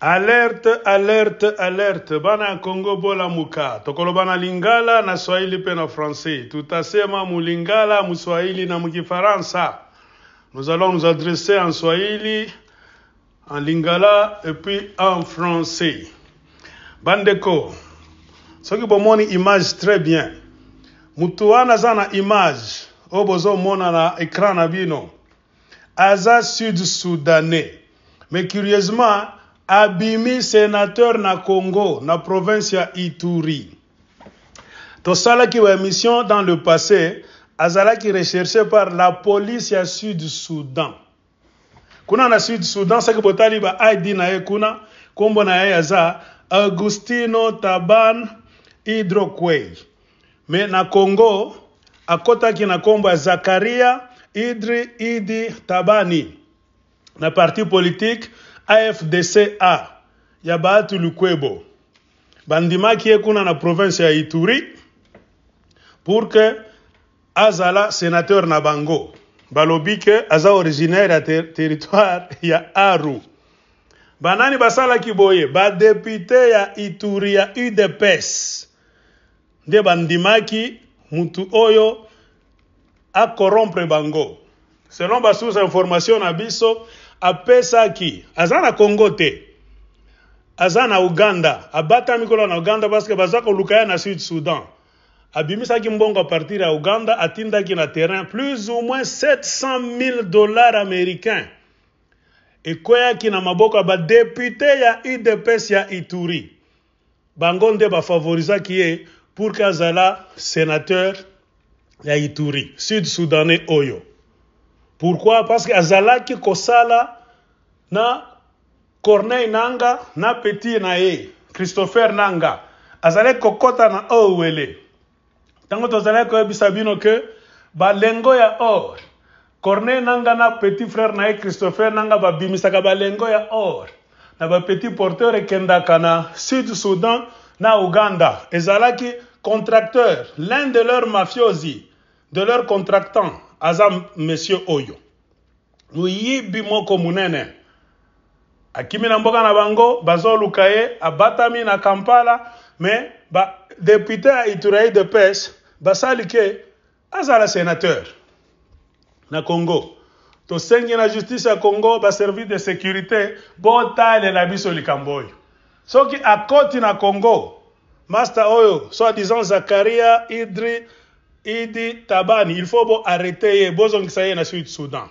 alerte alerte alerte bana Congo bola muka Tokolo bana lingala na swahili pe na mou tutasema mulingala muswahili na mukifaransa nous allons nous adresser en swahili en lingala et puis en français. bandeko soki bomoni image très bien mutu wana image Obozo mona na écran abino. aza sud soudanais mais curieusement abimi sénateur... na Congo na province ya Ituri ki wa mission dans le passé azalaki recherché par la police ya sud Soudan. kuna na sud soudan ki botali ba id na ye kuna na ye aza taban hidroquey ...mais na congo ki na komba zakaria idri idi tabani na parti politique afdca ya bahati lukwebo bandimaki ye kuna na province ya ituri pour ke azala sénateur na bango balobi ke aza originaire ya ter territoire ya aru banani basalaki boye badepute ya ituri ya udps nde bandimaki mutu oyo akorompre bango selon basusa information na biso apesaki aza na kongo te aza na uganda abata mikolo na uganda parceke baza koluka ye na sud sudan abimisaki mbongo apartir ya uganda atindaki na terrain plus ou moins 700 000 dollars américain ekweyaki na maboko ya badepute ya udps ya ituri bango nde bafavorizaki ye pour ke azala sénateur ya ituri sud sudanais oyo pourquoi parce que azalaki kosala na corneille nanga na petit na christopher nanga azalaki Kokota na or Tango ntango tozalaki bino ke balengo ya or corneille nanga na petit frère na christopher nanga ba balengo ya or na Petit porteur e Kendaka na sud soudan na uganda ezalaki contracteur l'un de leurs mafiosi de leurs contractants Azam monsieur oyo nous moko munene akimi na mboka na bango bazoluka abatami na kampala mais ba député a iturai de pes basali ke azala sénateur na congo tosengi na justice ya congo servi de sécurité na biso likambo soki akoti na congo master oyo soi disant zakaria idri idi tabani ilfobo areteye bozongisa ye na sud sudan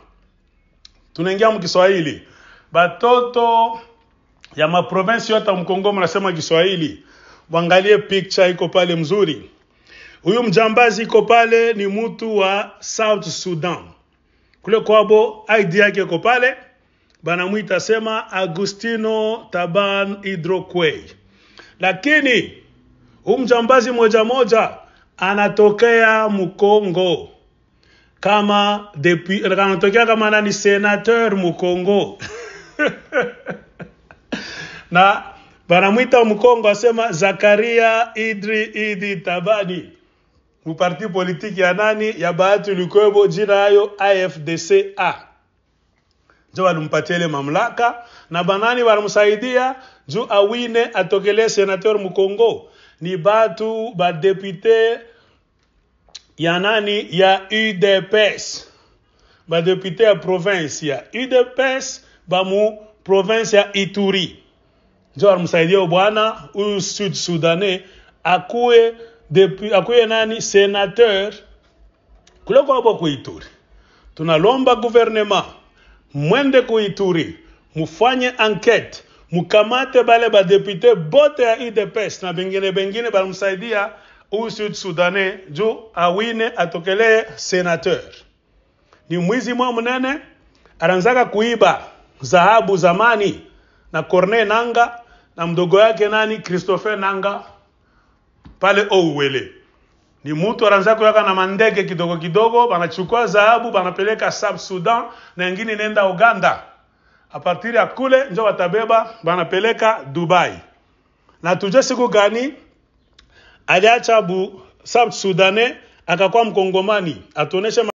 tunaingia kiswahili batoto ya maprovensi yote mkongo mnasema kiswahili mwangalie picture iko pale mzuri huyu mjambazi iko pale ni mtu wa south sudan kule kwabo id yake iko pale banamwita sema agustino taban hidroquay lakini huyu mjambazi moja moja anatokea mukongo kama depuis eh, anatokea kama nani senateur mukongo na banamwita mukongo asema Zakaria Idri Idi Tabani muparti politike ya nani ya Bahati Lukwebo, jina yayo AFDCA njo walimpatia mamlaka na banani walimsaidia juu awine atokele senateur mukongo ni batu badepute ya nani ya udps badepute ya province ya udps bamu province ya ituri njo alimsaidia bwana huyu sud sudanais akuwe depui, akuye nani senateur kuloko ku ituri tunalomba guvernema mwende ku ituri mufanye enquete mukamate bale badepute bote ya UDPS na bengine bengine balimsaidia huyu Sud Sudanais juu awine atokele senateur. Ni mwizi mwa mnene, aranzaka kuiba dhahabu zamani na Corne Nanga na mdogo yake nani Christopher Nanga pale Ouwele. Ni mtu aranza kuyaka na mandege kidogo kidogo, banachukua dhahabu banapeleka sub Sudan na ingine nenda Uganda a partir ya kule njo watabeba wanapeleka Dubai. Na tujue siku gani aliacha bu South Sudane akakuwa mkongomani atuoneshe